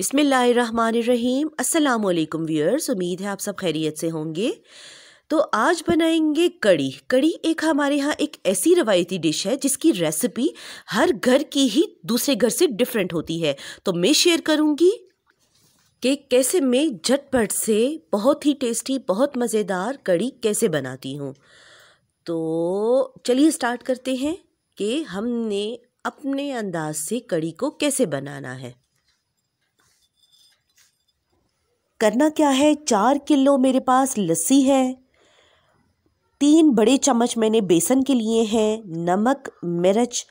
अस्सलाम वालेकुम व्यूअर्स उम्मीद है आप सब खैरियत से होंगे तो आज बनाएंगे कड़ी कड़ी एक हमारे यहाँ एक ऐसी रवायती डिश है जिसकी रेसिपी हर घर की ही दूसरे घर से डिफरेंट होती है तो मैं शेयर करूँगी कि कैसे मैं झटपट से बहुत ही टेस्टी बहुत मज़ेदार कड़ी कैसे बनाती हूँ तो चलिए स्टार्ट करते हैं कि हमने अपने अंदाज से कड़ी को कैसे बनाना है करना क्या है चार किलो मेरे पास लस्सी है तीन बड़े चम्मच मैंने बेसन के लिए हैं नमक मिर्च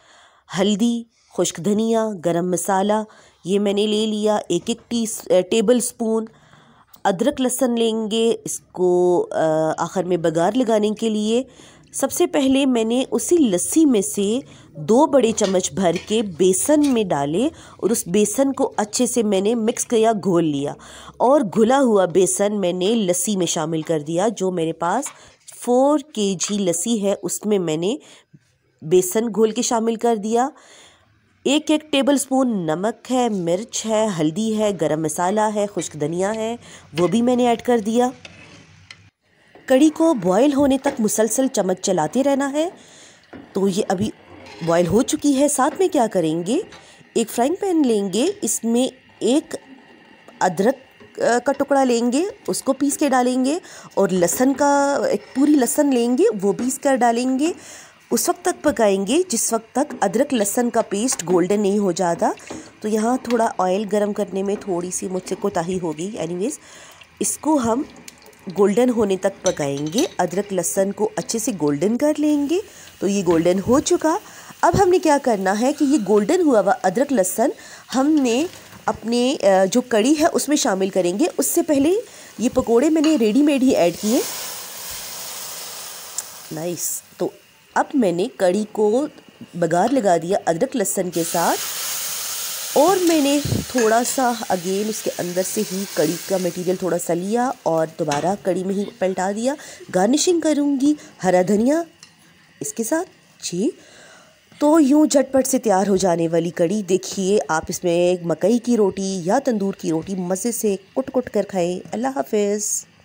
हल्दी खुश्क धनिया गरम मसाला ये मैंने ले लिया एक एक टी टेबल स्पून अदरक लहसन लेंगे इसको आखिर में बघार लगाने के लिए सबसे पहले मैंने उसी लस्सी में से दो बड़े चम्मच भर के बेसन में डाले और उस बेसन को अच्छे से मैंने मिक्स किया घोल लिया और घुला हुआ बेसन मैंने लस्सी में शामिल कर दिया जो मेरे पास फोर के जी लस्सी है उसमें मैंने बेसन घोल के शामिल कर दिया एक एक टेबल स्पून नमक है मिर्च है हल्दी है गरम मसाला है खुश्क धनिया है वो भी मैंने ऐड कर दिया कड़ी को बॉयल होने तक मुसलसल चम्मच चलाते रहना है तो ये अभी बॉयल हो चुकी है साथ में क्या करेंगे एक फ्राइंग पैन लेंगे इसमें एक अदरक का टुकड़ा लेंगे उसको पीस के डालेंगे और लहसन का एक पूरी लहसन लेंगे वो पीस कर डालेंगे उस वक्त तक पकाएंगे जिस वक्त तक अदरक लहसन का पेस्ट गोल्डन नहीं हो जाता तो यहाँ थोड़ा ऑयल गर्म करने में थोड़ी सी मुझसे कोताही होगी एनीवेज़ इसको हम गोल्डन होने तक पकाएंगे अदरक लहसन को अच्छे से गोल्डन कर लेंगे तो ये गोल्डन हो चुका अब हमने क्या करना है कि ये गोल्डन हुआ हुआ अदरक लहसन हमने अपने जो कड़ी है उसमें शामिल करेंगे उससे पहले ये पकोड़े मैंने रेडीमेड ही ऐड किए नाइस तो अब मैंने कड़ी को बघार लगा दिया अदरक लहसन के साथ और मैंने थोड़ा सा अगेन उसके अंदर से ही कड़ी का मटेरियल थोड़ा सा लिया और दोबारा कड़ी में ही पलटा दिया गार्निशिंग करूँगी हरा धनिया इसके साथ जी तो यूँ झटपट से तैयार हो जाने वाली कड़ी देखिए आप इसमें मकई की रोटी या तंदूर की रोटी मज़े से कुट कुट कर खाएं अल्लाह हाफिज़